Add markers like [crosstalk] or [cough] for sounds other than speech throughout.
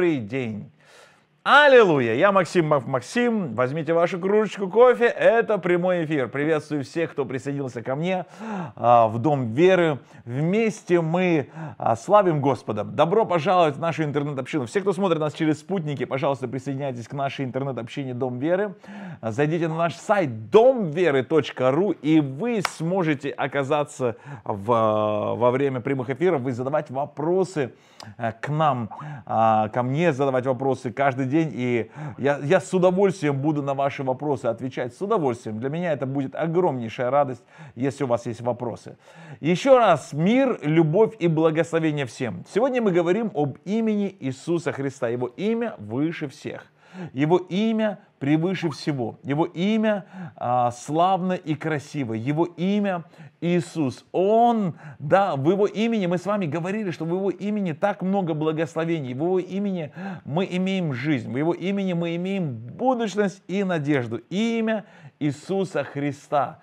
Corey Jane. Аллилуйя! Я Максим Максим. Возьмите вашу кружечку кофе. Это прямой эфир. Приветствую всех, кто присоединился ко мне а, в Дом Веры. Вместе мы а, славим Господа. Добро пожаловать в нашу интернет-общину. Все, кто смотрит нас через спутники, пожалуйста, присоединяйтесь к нашей интернет-общине Дом Веры. Зайдите на наш сайт домверы.ру и вы сможете оказаться в, а, во время прямых эфиров и задавать вопросы к нам, ко мне задавать вопросы каждый день день, и я, я с удовольствием буду на ваши вопросы отвечать, с удовольствием. Для меня это будет огромнейшая радость, если у вас есть вопросы. Еще раз, мир, любовь и благословение всем. Сегодня мы говорим об имени Иисуса Христа. Его имя выше всех. Его имя превыше всего. Его имя а, славно и красиво. Его имя Иисус. Он, да, в Его имени, мы с вами говорили, что в Его имени так много благословений. В Его имени мы имеем жизнь. В Его имени мы имеем будущность и надежду. Имя Иисуса Христа.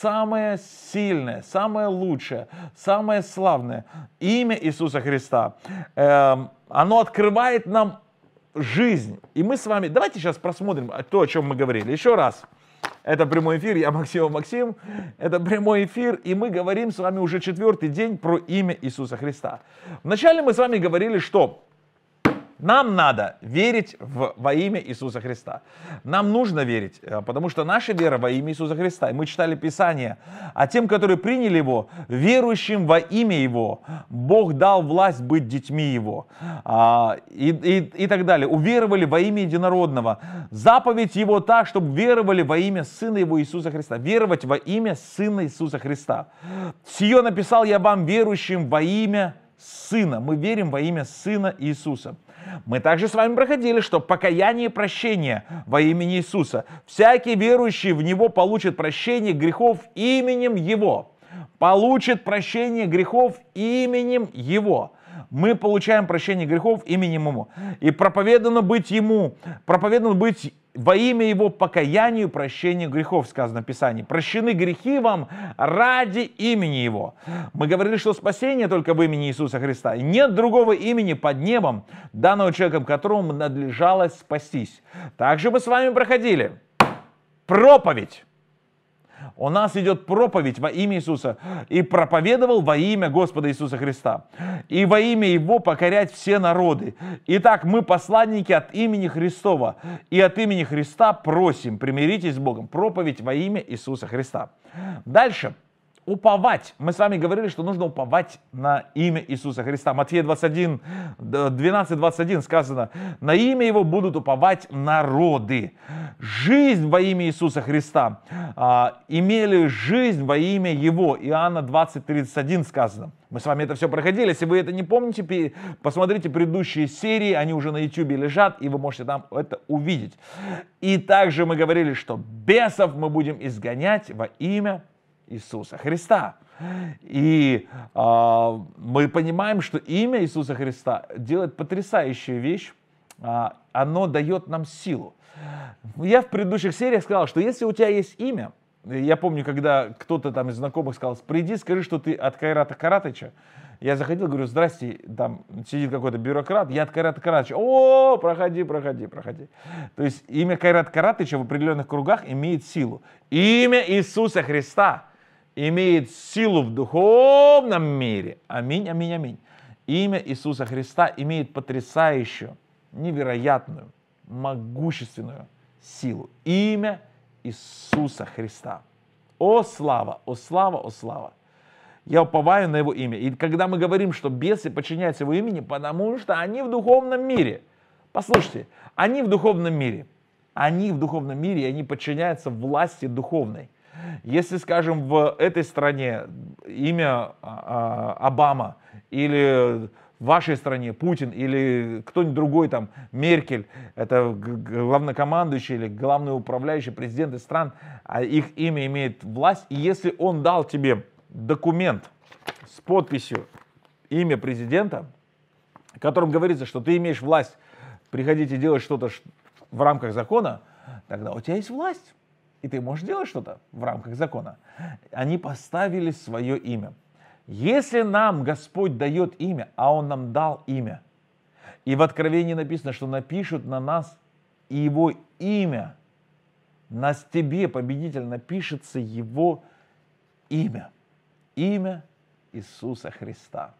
Самое сильное, самое лучшее, самое славное имя Иисуса Христа. Эм, оно открывает нам жизнь. И мы с вами, давайте сейчас просмотрим то, о чем мы говорили. Еще раз. Это прямой эфир, я Максим Максим. Это прямой эфир, и мы говорим с вами уже четвертый день про имя Иисуса Христа. Вначале мы с вами говорили, что нам надо верить в, во имя Иисуса Христа. Нам нужно верить, э, потому что наша вера во имя Иисуса Христа. И мы читали Писание. А тем, которые приняли Его, верующим во имя Его, Бог дал власть быть детьми Его. А, и, и, и так далее. Уверовали во имя Единородного. Заповедь Его так, чтобы веровали во имя Сына Его Иисуса Христа. Веровать во имя Сына Иисуса Христа. Сие написал я вам верующим во имя Сына. Мы верим во имя Сына Иисуса. Мы также с вами проходили, что покаяние и прощение во имени Иисуса. Всякий верующий в Него получит прощение грехов именем Его. Получит прощение грехов именем Его мы получаем прощение грехов именем Ему. И проповедано быть Ему, проповедано быть во имя Его покаянию, прощению грехов, сказано в Писании. Прощены грехи вам ради имени Его. Мы говорили, что спасение только в имени Иисуса Христа. нет другого имени под небом, данного человеком, которому надлежало спастись. Также мы с вами проходили проповедь. У нас идет проповедь во имя Иисуса. И проповедовал во имя Господа Иисуса Христа. И во имя Его покорять все народы. Итак, мы посланники от имени Христова. И от имени Христа просим, примиритесь с Богом. Проповедь во имя Иисуса Христа. Дальше уповать. Мы с вами говорили, что нужно уповать на имя Иисуса Христа. Матфея 21, 12, 21 сказано, на имя Его будут уповать народы. Жизнь во имя Иисуса Христа. А, имели жизнь во имя Его. Иоанна 20, 31 сказано. Мы с вами это все проходили. Если вы это не помните, посмотрите предыдущие серии, они уже на YouTube лежат, и вы можете там это увидеть. И также мы говорили, что бесов мы будем изгонять во имя Иисуса Христа. И а, мы понимаем, что имя Иисуса Христа делает потрясающую вещь, а, оно дает нам силу. Я в предыдущих сериях сказал, что если у тебя есть имя, я помню, когда кто-то там из знакомых сказал, приди, скажи, что ты от Кайрата Каратыча. Я заходил, говорю, здрасте, там сидит какой-то бюрократ, я от Кайрата Каратыча. О, проходи, проходи, проходи. То есть имя Кайрата Каратыча в определенных кругах имеет силу. Имя Иисуса Христа – имеет силу в духовном мире. Аминь, аминь, аминь. Имя Иисуса Христа имеет потрясающую, невероятную, могущественную силу. Имя Иисуса Христа. О слава, о слава, о слава. Я уповаю на его имя. И когда мы говорим, что бесы подчиняются его имени, потому что они в духовном мире. Послушайте, они в духовном мире. Они в духовном мире, и они подчиняются власти духовной. Если, скажем, в этой стране имя а, а, Обама или в вашей стране Путин или кто-нибудь другой там, Меркель, это главнокомандующий или главный управляющий президенты стран, а их имя имеет власть, и если он дал тебе документ с подписью имя президента, в котором говорится, что ты имеешь власть приходить и делать что-то в рамках закона, тогда у тебя есть власть и ты можешь делать что-то в рамках закона. Они поставили свое имя. Если нам Господь дает имя, а Он нам дал имя, и в Откровении написано, что напишут на нас Его имя, на тебе, победитель, напишется Его имя, имя Иисуса Христа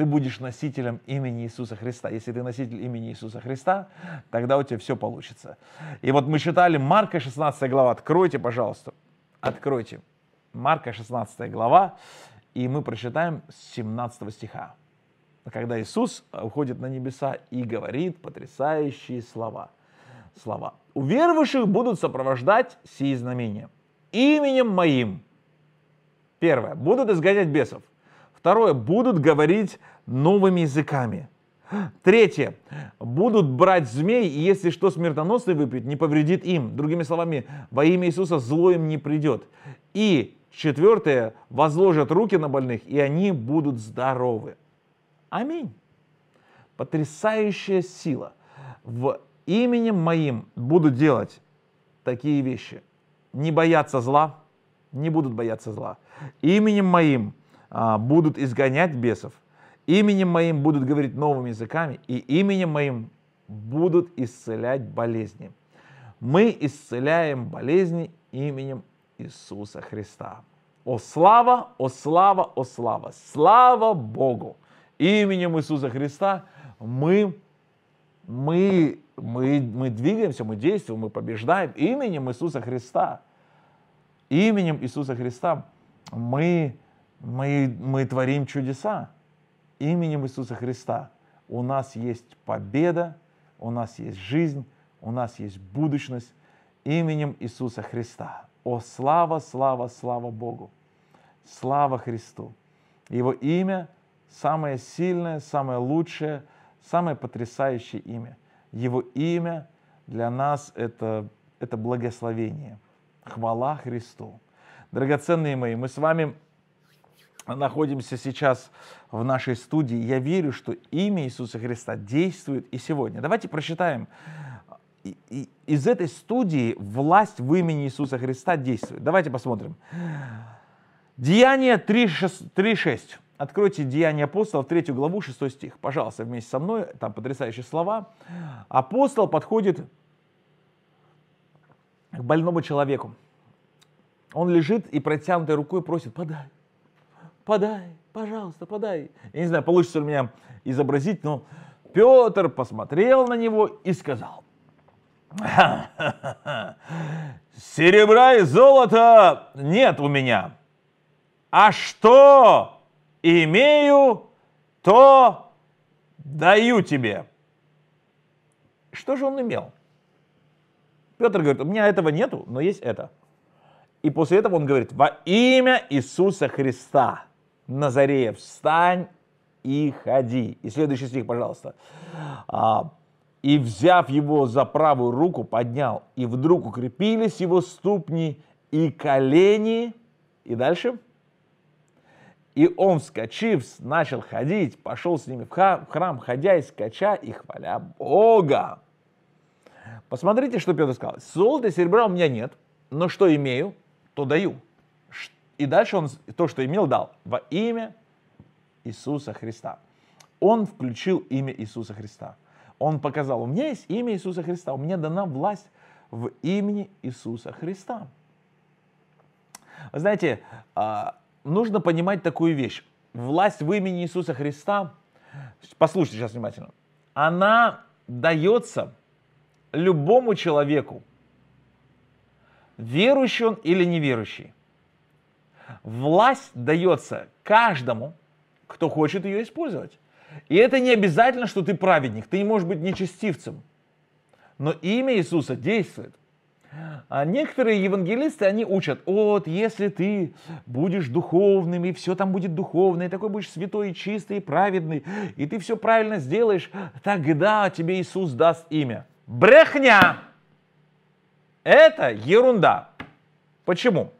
ты будешь носителем имени Иисуса Христа. Если ты носитель имени Иисуса Христа, тогда у тебя все получится. И вот мы читали Марка 16 глава. Откройте, пожалуйста. Откройте. Марка 16 глава. И мы прочитаем с 17 стиха. Когда Иисус уходит на небеса и говорит потрясающие слова. Слова. Уверовавших будут сопровождать сии знамения. Именем моим. Первое. Будут изгонять бесов. Второе, будут говорить новыми языками. Третье. Будут брать змей, и если что смертоносный выпьет, не повредит им. Другими словами, во имя Иисуса зло им не придет. И четвертое. Возложат руки на больных, и они будут здоровы. Аминь. Потрясающая сила. В именем моим будут делать такие вещи. Не боятся зла, не будут бояться зла. Именем моим а, будут изгонять бесов, именем моим будут говорить новыми языками, и именем моим будут исцелять болезни. Мы исцеляем болезни именем Иисуса Христа. О слава, о слава, о слава, слава Богу! Именем Иисуса Христа мы, мы, мы, мы двигаемся, мы действуем, мы побеждаем именем Иисуса Христа. Именем Иисуса Христа мы мы, мы творим чудеса именем Иисуса Христа. У нас есть победа, у нас есть жизнь, у нас есть будущность именем Иисуса Христа. О, слава, слава, слава Богу! Слава Христу! Его имя самое сильное, самое лучшее, самое потрясающее имя. Его имя для нас это, это благословение. Хвала Христу! Драгоценные мои, мы с вами находимся сейчас в нашей студии, я верю, что имя Иисуса Христа действует и сегодня. Давайте прочитаем Из этой студии власть в имени Иисуса Христа действует. Давайте посмотрим. Деяние 3.6. Откройте Деяния апостолов, 3 главу, 6 стих. Пожалуйста, вместе со мной, там потрясающие слова. Апостол подходит к больному человеку. Он лежит и протянутой рукой просит, подай подай, пожалуйста, подай. Я не знаю, получится ли меня изобразить, но Петр посмотрел на него и сказал, серебра и золота нет у меня, а что имею, то даю тебе. Что же он имел? Петр говорит, у меня этого нету, но есть это. И после этого он говорит, во имя Иисуса Христа – Назареев, встань и ходи. И следующий стих, пожалуйста. А, «И, взяв его за правую руку, поднял, и вдруг укрепились его ступни и колени». И дальше. «И он, вскочив, начал ходить, пошел с ними в храм, ходя и скача, и хваля Бога». Посмотрите, что Петр сказал. «Золота и серебра у меня нет, но что имею, то даю». И дальше он то, что имел, дал во имя Иисуса Христа. Он включил имя Иисуса Христа. Он показал, у меня есть имя Иисуса Христа, у меня дана власть в имени Иисуса Христа. Вы знаете, а, нужно понимать такую вещь. Власть в имени Иисуса Христа, послушайте сейчас внимательно, она дается любому человеку, верующий он или неверующий. Власть дается каждому, кто хочет ее использовать. И это не обязательно, что ты праведник, ты не можешь быть нечестивцем. Но имя Иисуса действует. А некоторые евангелисты, они учат, вот если ты будешь духовным, и все там будет духовное, и такой будешь святой и чистый, и праведный, и ты все правильно сделаешь, тогда тебе Иисус даст имя. Брехня! Это ерунда. Почему?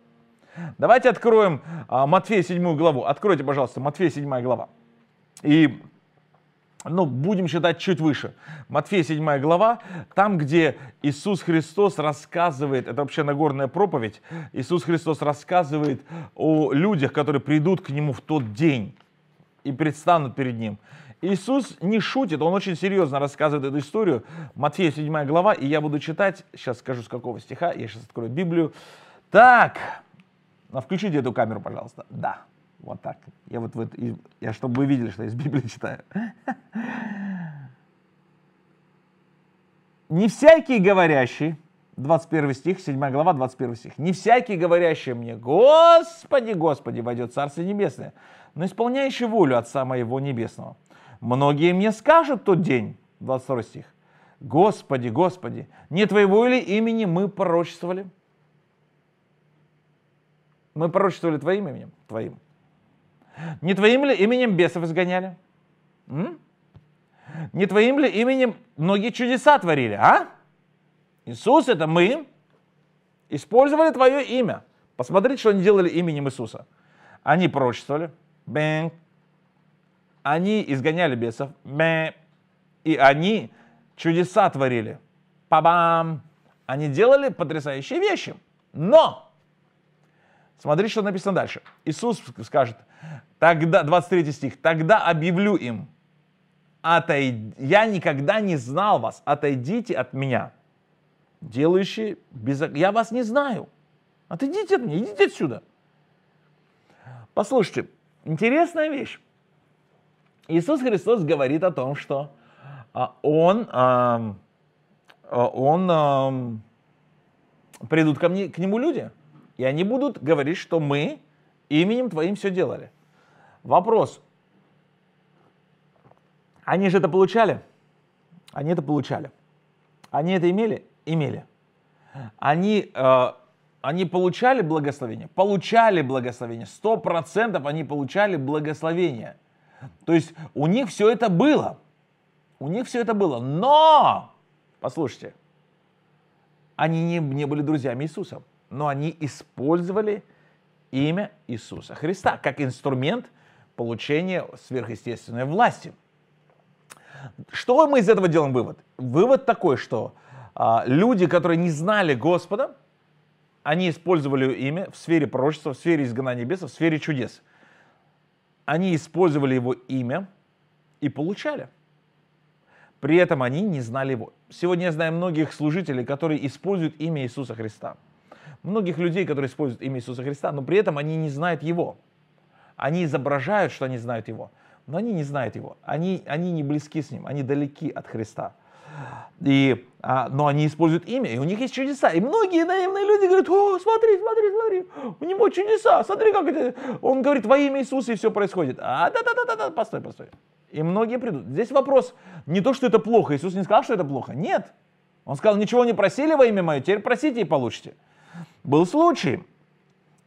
Давайте откроем а, Матфея 7 главу. Откройте, пожалуйста, Матфея 7 глава. И ну, будем считать чуть выше. Матфея 7 глава, там, где Иисус Христос рассказывает, это вообще Нагорная проповедь, Иисус Христос рассказывает о людях, которые придут к Нему в тот день и предстанут перед Ним. Иисус не шутит, Он очень серьезно рассказывает эту историю. Матфея 7 глава, и я буду читать, сейчас скажу с какого стиха, я сейчас открою Библию. Так, а включите эту камеру, пожалуйста. Да, вот так. Я вот, вот и, я чтобы вы видели, что я из Библии читаю. Не всякий говорящий, 21 стих, 7 глава, 21 стих. Не всякий говорящий мне, Господи, Господи, войдет царствие Небесное, но исполняющий волю Отца Моего Небесного. Многие мне скажут тот день, 22 стих, Господи, Господи, не Твоего ли имени мы пророчествовали, мы пророчествовали твоим именем? Твоим. Не твоим ли именем бесов изгоняли? М? Не твоим ли именем многие чудеса творили, а? Иисус это мы. Использовали твое имя. Посмотрите, что они делали именем Иисуса. Они пророчествовали. Бэнк. Они изгоняли бесов. Бэнк. И они чудеса творили. Па-бам! Они делали потрясающие вещи. Но Смотри, что написано дальше. Иисус скажет, тогда, 23 стих, «Тогда объявлю им, отойди, я никогда не знал вас, отойдите от меня, делающие без... Я вас не знаю, отойдите от меня, идите отсюда». Послушайте, интересная вещь. Иисус Христос говорит о том, что а, Он, а, он, он придут ко, мне, к Нему люди – и они будут говорить, что мы именем твоим все делали. Вопрос. Они же это получали? Они это получали. Они это имели? Имели. Они, э, они получали благословение? Получали благословение. Сто процентов они получали благословение. То есть у них все это было. У них все это было. Но, послушайте, они не, не были друзьями Иисуса но они использовали имя Иисуса Христа как инструмент получения сверхъестественной власти. Что мы из этого делаем вывод? Вывод такой, что а, люди, которые не знали Господа, они использовали имя в сфере пророчества, в сфере изгнания бесов, в сфере чудес. Они использовали его имя и получали. При этом они не знали его. Сегодня я знаю многих служителей, которые используют имя Иисуса Христа – многих людей, которые используют имя Иисуса Христа, но при этом они не знают Его. Они изображают, что они знают Его, но они не знают Его. Они, они не близки с Ним, они далеки от Христа. И, а, но они используют имя, и у них есть чудеса. И многие наивные люди говорят, о, смотри, смотри, смотри, у него чудеса, смотри, как это... Он говорит, во имя Иисуса, и все происходит. А, да-да-да-да, постой, постой. И многие придут. Здесь вопрос не то, что это плохо. Иисус не сказал, что это плохо. Нет. Он сказал, ничего не просили во имя мое, теперь просите и получите. Был случай,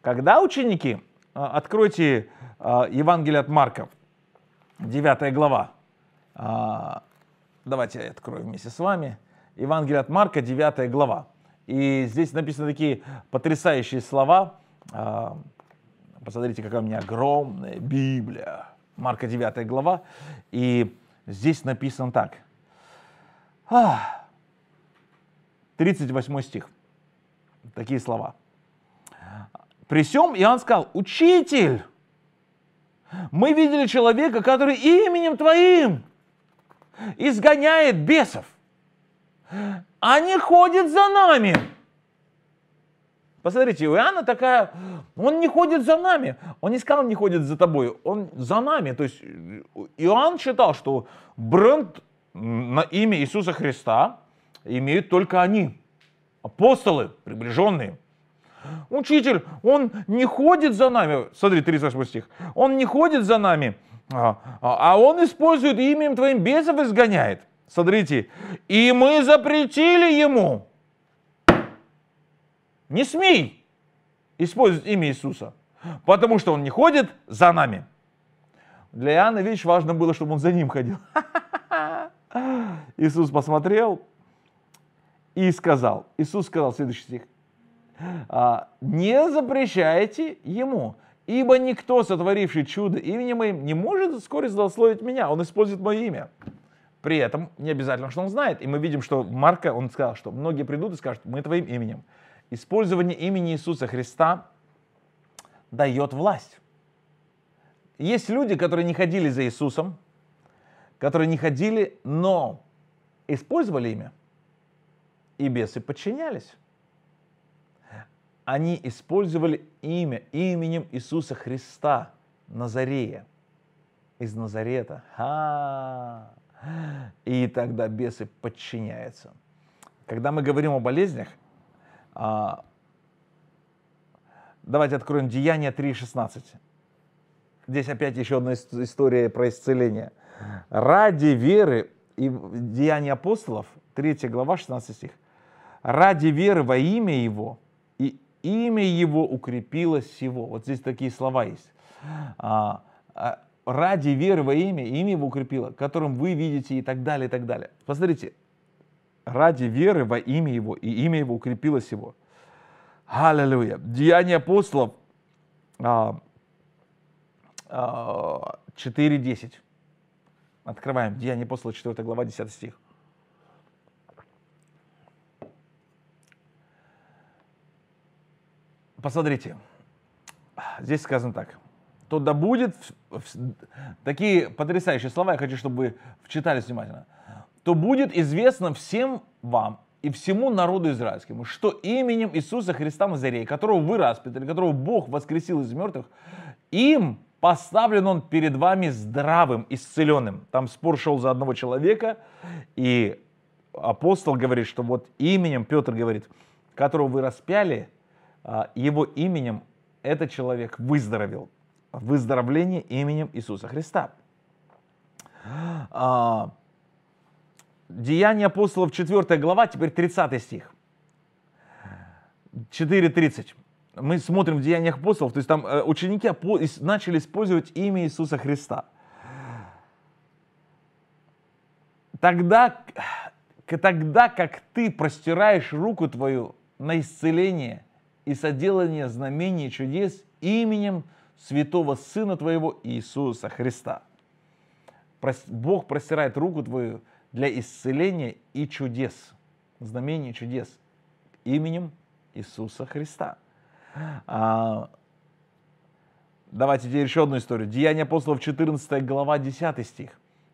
когда ученики, а, откройте а, Евангелие от Марка, 9 глава, а, давайте я открою вместе с вами, Евангелие от Марка, 9 глава. И здесь написаны такие потрясающие слова. Посмотрите, какая у меня огромная Библия. Марка 9 глава. И здесь написано так. 38 стих. Такие слова. При всем Иоанн сказал, учитель, мы видели человека, который именем твоим изгоняет бесов. Они а ходят за нами. Посмотрите, у Иоанна такая, он не ходит за нами. Он не сказал, он не ходит за тобой, он за нами. То есть э, Иоанн считал, что бренд на имя Иисуса Христа имеют только они апостолы, приближенные. Учитель, он не ходит за нами, смотри, 38 стих, он не ходит за нами, а, а, а он использует именем твоим бесов изгоняет. Смотрите, и мы запретили ему. Не смей использовать имя Иисуса, потому что он не ходит за нами. Для Иоанна, видишь, важно было, чтобы он за ним ходил. [laughs] Иисус посмотрел, и сказал, Иисус сказал следующий стих, «А, не запрещайте ему, ибо никто, сотворивший чудо именем моим, не может вскоре злословить меня, он использует мое имя. При этом не обязательно, что он знает. И мы видим, что Марка, он сказал, что многие придут и скажут, мы твоим именем. Использование имени Иисуса Христа дает власть. Есть люди, которые не ходили за Иисусом, которые не ходили, но использовали имя – и бесы подчинялись. Они использовали имя, именем Иисуса Христа, Назарея, из Назарета. Ха! И тогда бесы подчиняются. Когда мы говорим о болезнях, а, давайте откроем Деяние 3.16. Здесь опять еще одна история про исцеление. Ради веры и Деяния апостолов, 3 глава, 16 стих ради веры во имя Его, и имя Его укрепилось всего. Вот здесь такие слова есть. «А, а, ради веры во имя, имя Его укрепило, которым вы видите и так далее, и так далее. Посмотрите, ради веры во имя Его, и имя Его укрепилось его. Аллилуйя. Деяния апостолов 4.10. А, Открываем Деяния апостолов 4 глава 10 стих. Посмотрите, здесь сказано так. То да будет... Такие потрясающие слова, я хочу, чтобы вы вчитались внимательно. То будет известно всем вам и всему народу израильскому, что именем Иисуса Христа Назарея, которого вы распятали, которого Бог воскресил из мертвых, им поставлен он перед вами здравым, исцеленным. Там спор шел за одного человека, и апостол говорит, что вот именем, Петр говорит, которого вы распяли, а, его именем этот человек выздоровел. Выздоровление именем Иисуса Христа. А, Деяния апостолов 4 глава, теперь 30 стих. 4.30. Мы смотрим в Деяниях апостолов, то есть там э, ученики начали использовать имя Иисуса Христа. Тогда, тогда как ты простираешь руку твою на исцеление – и соделание знамений и чудес именем святого Сына Твоего Иисуса Христа. Бог простирает руку Твою для исцеления и чудес, знамений и чудес именем Иисуса Христа. А, давайте теперь еще одну историю. Деяние апостолов 14 глава 10 стих.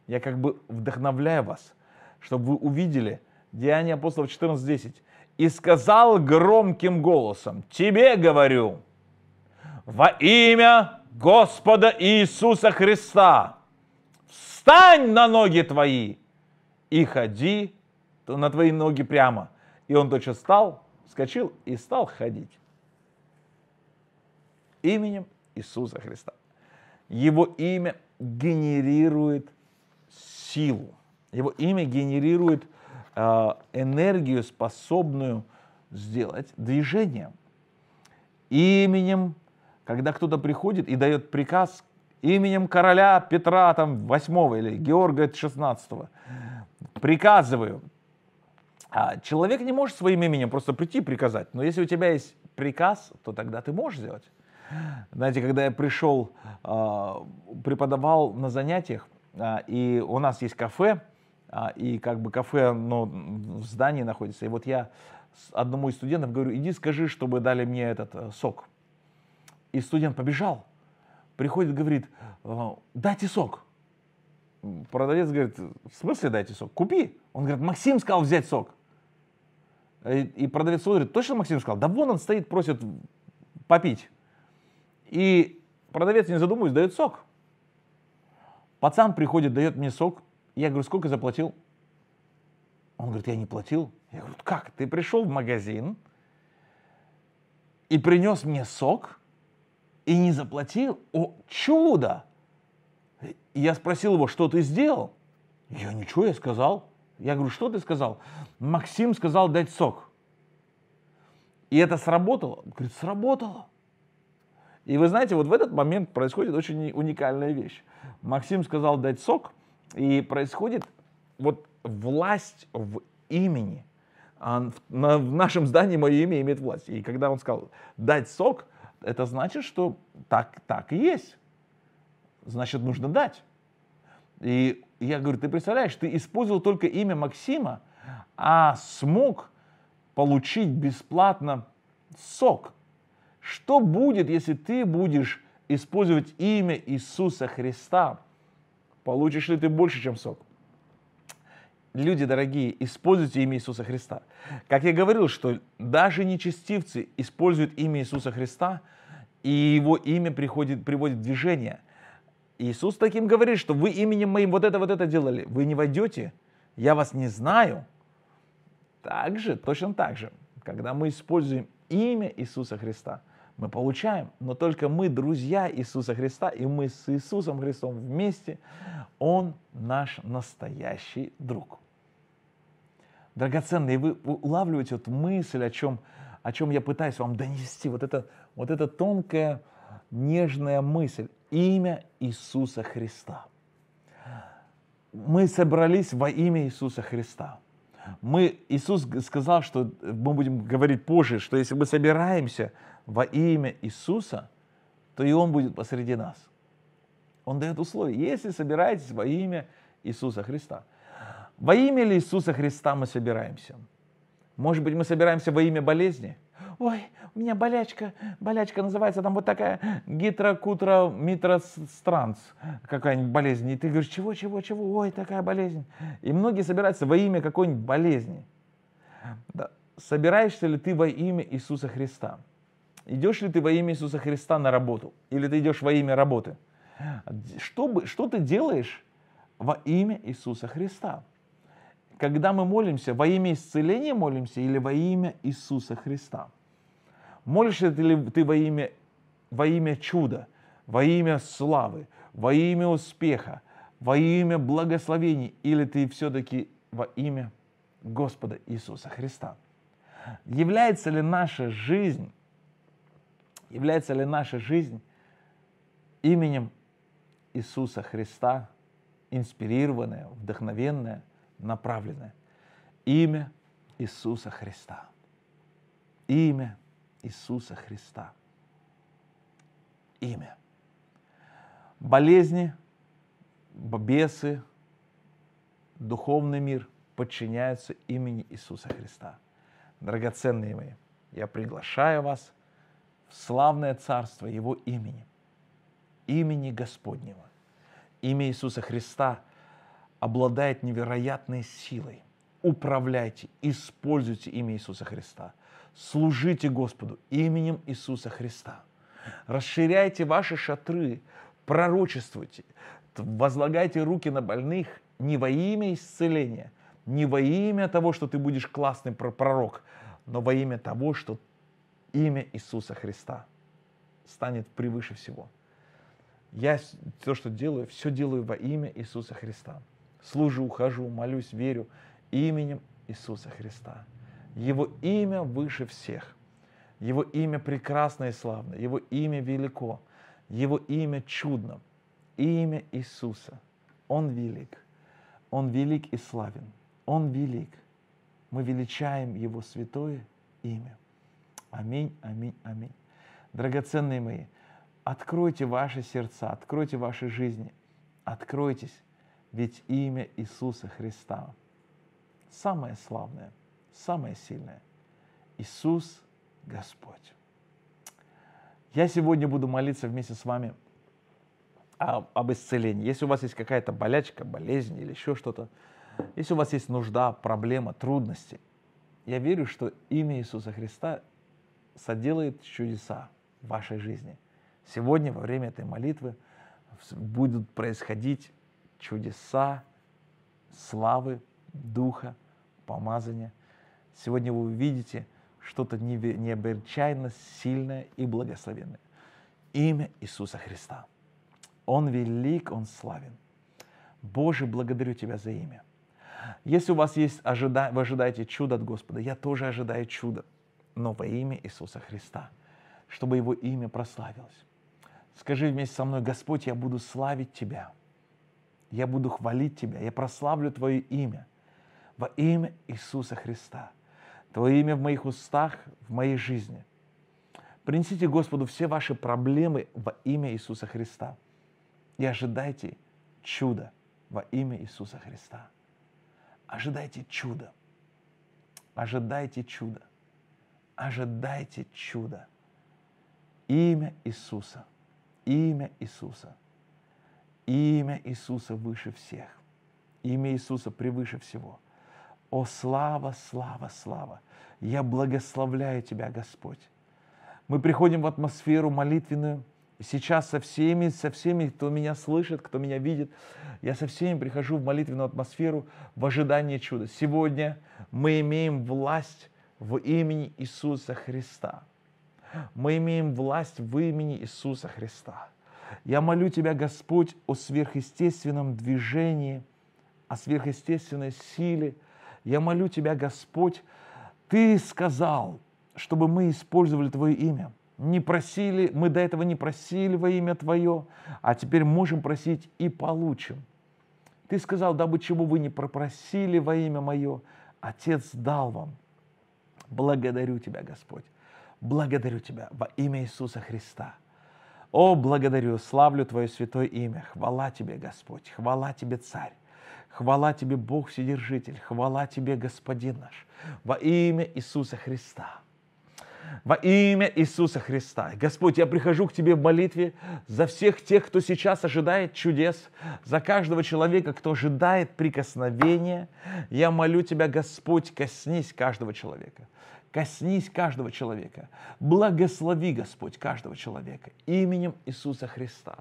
Я как бы вдохновляю вас, чтобы вы увидели. Деяние апостолов 14.10 и сказал громким голосом, «Тебе говорю, во имя Господа Иисуса Христа, встань на ноги твои и ходи на твои ноги прямо». И он точно встал, вскочил и стал ходить. Именем Иисуса Христа. Его имя генерирует силу. Его имя генерирует силу Э, энергию, способную сделать движение. Именем, когда кто-то приходит и дает приказ именем короля Петра там 8 или Георга 16 приказываю. А человек не может своим именем просто прийти и приказать, но если у тебя есть приказ, то тогда ты можешь сделать. Знаете, когда я пришел, а, преподавал на занятиях, а, и у нас есть кафе, а, и как бы кафе но в здании находится. И вот я одному из студентов говорю, иди скажи, чтобы дали мне этот э, сок. И студент побежал, приходит, говорит, «Э, дайте сок. Продавец говорит, в смысле дайте сок? Купи. Он говорит, Максим сказал взять сок. И продавец смотрит, точно Максим сказал? Да вон он стоит, просит попить. И продавец, не задумываясь, дает сок. Пацан приходит, дает мне сок, я говорю, сколько заплатил? Он говорит, я не платил. Я говорю, как? Ты пришел в магазин и принес мне сок и не заплатил? О, чудо! И я спросил его, что ты сделал? Я ничего, я сказал. Я говорю, что ты сказал? Максим сказал дать сок. И это сработало? Он говорит, сработало. И вы знаете, вот в этот момент происходит очень уникальная вещь. Максим сказал дать сок, и происходит вот власть в имени. А на, в нашем здании мое имя имеет власть. И когда он сказал дать сок, это значит, что так, так и есть. Значит, нужно дать. И я говорю, ты представляешь, ты использовал только имя Максима, а смог получить бесплатно сок. Что будет, если ты будешь использовать имя Иисуса Христа? Получишь ли ты больше, чем сок? Люди дорогие, используйте имя Иисуса Христа. Как я говорил, что даже нечестивцы используют имя Иисуса Христа, и его имя приходит, приводит в движение. Иисус таким говорит, что вы именем моим вот это, вот это делали. Вы не войдете, я вас не знаю. Так же, точно так же, когда мы используем имя Иисуса Христа – мы получаем, но только мы друзья Иисуса Христа, и мы с Иисусом Христом вместе. Он наш настоящий друг. Драгоценный, вы улавливаете вот мысль, о чем, о чем я пытаюсь вам донести, вот эта вот это тонкая, нежная мысль. Имя Иисуса Христа. Мы собрались во имя Иисуса Христа мы, Иисус сказал, что мы будем говорить позже, что если мы собираемся во имя Иисуса, то и Он будет посреди нас. Он дает условия. Если собираетесь во имя Иисуса Христа. Во имя ли Иисуса Христа мы собираемся? Может быть, мы собираемся во имя болезни? Ой, у меня болячка, болячка называется там вот такая гитрокутра митространс, какая-нибудь болезнь. И ты говоришь, чего, чего, чего, ой, такая болезнь. И многие собираются во имя какой-нибудь болезни. Да. Собираешься ли ты во имя Иисуса Христа? идешь ли ты во имя Иисуса Христа на работу, или ты идешь во имя работы. Что, что ты делаешь во имя Иисуса Христа? Когда мы молимся, во имя исцеления молимся или во имя Иисуса Христа? Молишься ли ты во имя, во имя чуда, во имя славы, во имя успеха, во имя благословений, или ты все-таки во имя Господа Иисуса Христа? Является ли наша жизнь Является ли наша жизнь именем Иисуса Христа, инспирированная, вдохновенная, направленная Имя Иисуса Христа. Имя Иисуса Христа. Имя. Болезни, бесы, духовный мир подчиняются имени Иисуса Христа. Драгоценные мои, я приглашаю вас – славное царство Его имени, имени Господнего. Имя Иисуса Христа обладает невероятной силой. Управляйте, используйте имя Иисуса Христа. Служите Господу именем Иисуса Христа. Расширяйте ваши шатры, пророчествуйте, возлагайте руки на больных не во имя исцеления, не во имя того, что ты будешь классный пророк, но во имя того, что имя Иисуса Христа станет превыше всего. Я то, что делаю, все делаю во имя Иисуса Христа. Служу, ухожу, молюсь, верю именем Иисуса Христа. Его имя выше всех. Его имя прекрасно и славно. Его имя велико. Его имя чудно. Имя Иисуса. Он велик. Он велик и славен. Он велик. Мы величаем Его святое имя. Аминь, аминь, аминь. Драгоценные мои, откройте ваши сердца, откройте ваши жизни, откройтесь, ведь имя Иисуса Христа самое славное, самое сильное. Иисус Господь. Я сегодня буду молиться вместе с вами об исцелении. Если у вас есть какая-то болячка, болезнь или еще что-то, если у вас есть нужда, проблема, трудности, я верю, что имя Иисуса Христа соделает чудеса в вашей жизни. Сегодня во время этой молитвы будут происходить чудеса славы, духа, помазания. Сегодня вы увидите что-то необычайно сильное и благословенное. Имя Иисуса Христа. Он велик, Он славен. Боже, благодарю Тебя за имя. Если у вас есть, вы ожидаете чудо от Господа, я тоже ожидаю чудо но во имя Иисуса Христа, чтобы Его имя прославилось. Скажи вместе со мной, Господь, я буду славить Тебя, я буду хвалить Тебя, я прославлю Твое имя во имя Иисуса Христа. Твое имя в моих устах, в моей жизни. Принесите Господу все ваши проблемы во имя Иисуса Христа и ожидайте чуда во имя Иисуса Христа. Ожидайте чуда. Ожидайте чуда ожидайте чуда. Имя Иисуса, имя Иисуса, имя Иисуса выше всех, имя Иисуса превыше всего. О, слава, слава, слава! Я благословляю Тебя, Господь. Мы приходим в атмосферу молитвенную, сейчас со всеми, со всеми, кто меня слышит, кто меня видит, я со всеми прихожу в молитвенную атмосферу в ожидании чуда. Сегодня мы имеем власть в имени Иисуса Христа. Мы имеем власть в имени Иисуса Христа. Я молю Тебя, Господь, о сверхъестественном движении, о сверхъестественной силе. Я молю Тебя, Господь, Ты сказал, чтобы мы использовали Твое имя. Не просили, мы до этого не просили во имя Твое, а теперь можем просить и получим. Ты сказал, дабы чего вы не попросили во имя Мое, Отец дал вам – Благодарю Тебя, Господь. Благодарю Тебя во имя Иисуса Христа. О, благодарю, славлю Твое святое имя. Хвала Тебе, Господь. Хвала Тебе, Царь. Хвала Тебе, Бог Вседержитель. Хвала Тебе, Господин наш. Во имя Иисуса Христа во имя Иисуса Христа. Господь, я прихожу к Тебе в молитве за всех тех, кто сейчас ожидает чудес, за каждого человека, кто ожидает прикосновения. Я молю Тебя, Господь, коснись каждого человека. Коснись каждого человека. Благослови, Господь, каждого человека именем Иисуса Христа.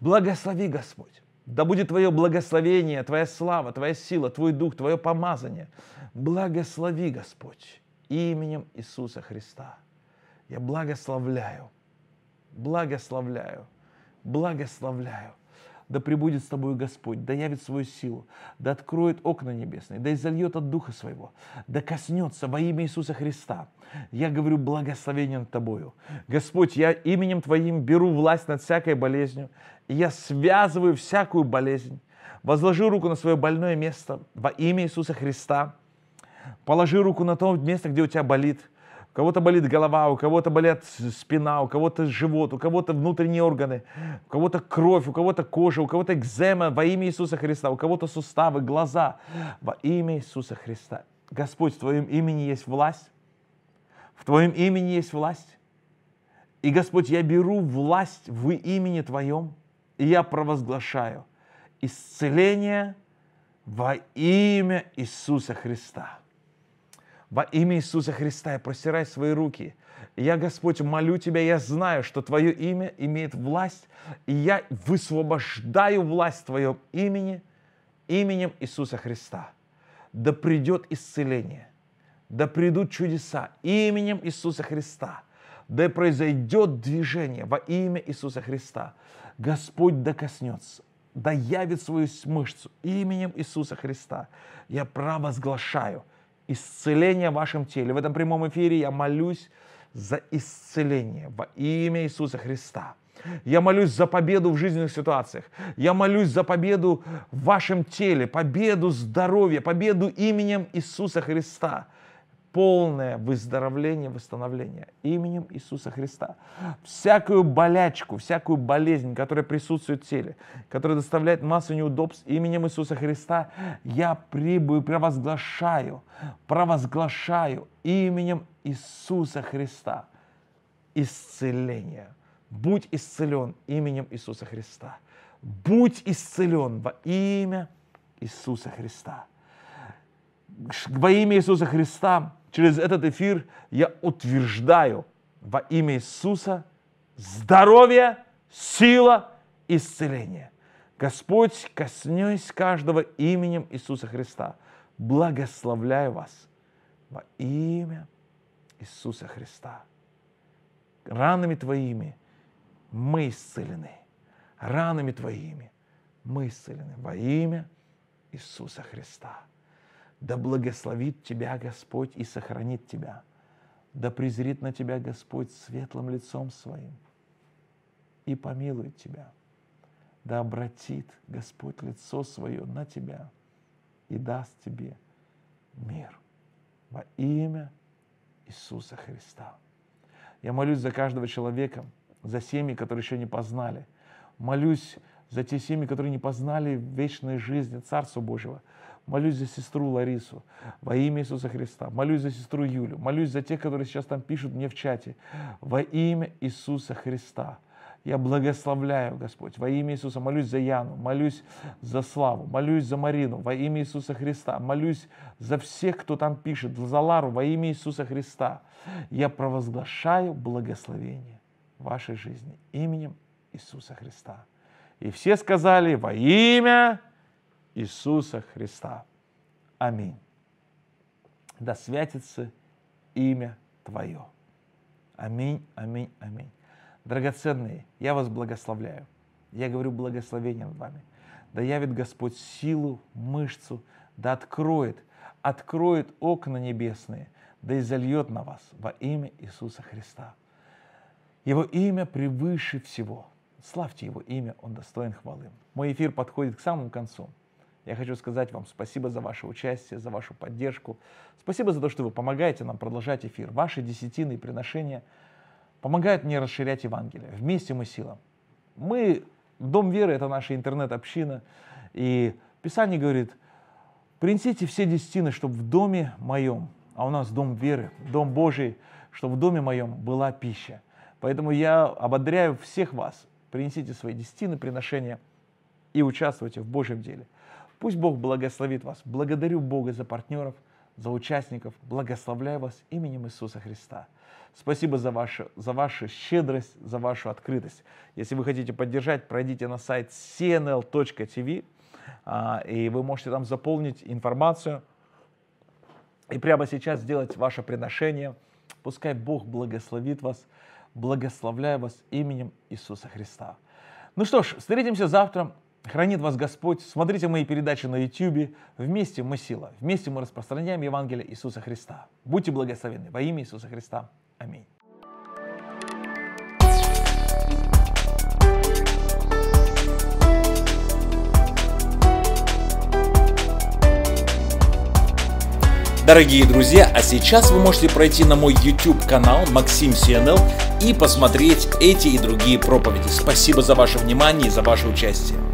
Благослови, Господь. Да будет Твое благословение, Твоя слава, Твоя сила, Твой дух, Твое помазание. Благослови, Господь именем Иисуса Христа. Я благословляю, благословляю, благословляю. Да пребудет с тобой Господь, да явит свою силу, да откроет окна небесные, да изольет от Духа Своего, да коснется во имя Иисуса Христа. Я говорю благословение над тобою. Господь, я именем Твоим беру власть над всякой болезнью, и я связываю всякую болезнь. Возложу руку на свое больное место во имя Иисуса Христа – Положи руку на то место, где у тебя болит. У кого-то болит голова, у кого-то болят спина, у кого-то живот, у кого-то внутренние органы, у кого-то кровь, у кого-то кожа, у кого-то экзема во имя Иисуса Христа, у кого-то суставы, глаза во имя Иисуса Христа. Господь, в Твоем имени есть власть. В Твоем имени есть власть. И, Господь, я беру власть в имени Твоем, и я провозглашаю исцеление во имя Иисуса Христа. Во имя Иисуса Христа я простираю свои руки. Я, Господь, молю Тебя, я знаю, что Твое имя имеет власть, и я высвобождаю власть в Твоем имени, именем Иисуса Христа. Да придет исцеление, да придут чудеса именем Иисуса Христа, да произойдет движение во имя Иисуса Христа. Господь докоснется, да явит свою мышцу именем Иисуса Христа. Я провозглашаю – исцеление в вашем теле. В этом прямом эфире я молюсь за исцеление во имя Иисуса Христа. Я молюсь за победу в жизненных ситуациях. Я молюсь за победу в вашем теле, победу здоровья, победу именем Иисуса Христа полное выздоровление, восстановление именем Иисуса Христа. Всякую болячку, всякую болезнь, которая присутствует в теле, которая доставляет массу неудобств именем Иисуса Христа, я прибую, провозглашаю, провозглашаю именем Иисуса Христа исцеление. Будь исцелен именем Иисуса Христа. Будь исцелен во имя Иисуса Христа. Во имя Иисуса Христа через этот эфир я утверждаю во имя Иисуса здоровье, сила, исцеление. Господь, коснись каждого именем Иисуса Христа. Благословляю вас во имя Иисуса Христа. Ранами Твоими мы исцелены. Ранами Твоими мы исцелены во имя Иисуса Христа. Да благословит тебя Господь и сохранит тебя. Да презрит на тебя Господь светлым лицом своим и помилует тебя. Да обратит Господь лицо свое на тебя и даст тебе мир во имя Иисуса Христа. Я молюсь за каждого человека, за семьи, которые еще не познали. Молюсь за те семьи, которые не познали вечной жизни Царства Божьего. Молюсь за сестру Ларису во имя Иисуса Христа. Молюсь за сестру Юлю. Молюсь за тех, которые сейчас там пишут мне в чате. Во имя Иисуса Христа. Я благословляю, Господь, во имя Иисуса. Молюсь за Яну, молюсь за Славу, молюсь за Марину, во имя Иисуса Христа. Молюсь за всех, кто там пишет, за Лару, во имя Иисуса Христа. Я провозглашаю благословение вашей жизни именем Иисуса Христа. И все сказали во имя Иисуса Христа. Аминь. Да святится имя Твое. Аминь, аминь, аминь. Драгоценные, я вас благословляю. Я говорю благословение над вами. Да явит Господь силу, мышцу, да откроет, откроет окна небесные, да и зальет на вас во имя Иисуса Христа. Его имя превыше всего. Славьте Его имя, Он достоин хвалы. Мой эфир подходит к самому концу. Я хочу сказать вам спасибо за ваше участие, за вашу поддержку. Спасибо за то, что вы помогаете нам продолжать эфир. Ваши десятины и приношения помогают мне расширять Евангелие. Вместе мы сила. Мы, Дом Веры, это наша интернет-община. И Писание говорит, принесите все десятины, чтобы в доме моем, а у нас Дом Веры, Дом Божий, чтобы в доме моем была пища. Поэтому я ободряю всех вас, принесите свои десятины приношения и участвуйте в Божьем деле – Пусть Бог благословит вас. Благодарю Бога за партнеров, за участников. Благословляю вас именем Иисуса Христа. Спасибо за вашу, за вашу щедрость, за вашу открытость. Если вы хотите поддержать, пройдите на сайт cnl.tv, а, и вы можете там заполнить информацию и прямо сейчас сделать ваше приношение. Пускай Бог благословит вас. Благословляю вас именем Иисуса Христа. Ну что ж, встретимся завтра Хранит вас Господь. Смотрите мои передачи на YouTube. Вместе мы сила. Вместе мы распространяем Евангелие Иисуса Христа. Будьте благословенны во имя Иисуса Христа. Аминь. Дорогие друзья, а сейчас вы можете пройти на мой YouTube канал Максим CNL и посмотреть эти и другие проповеди. Спасибо за ваше внимание и за ваше участие.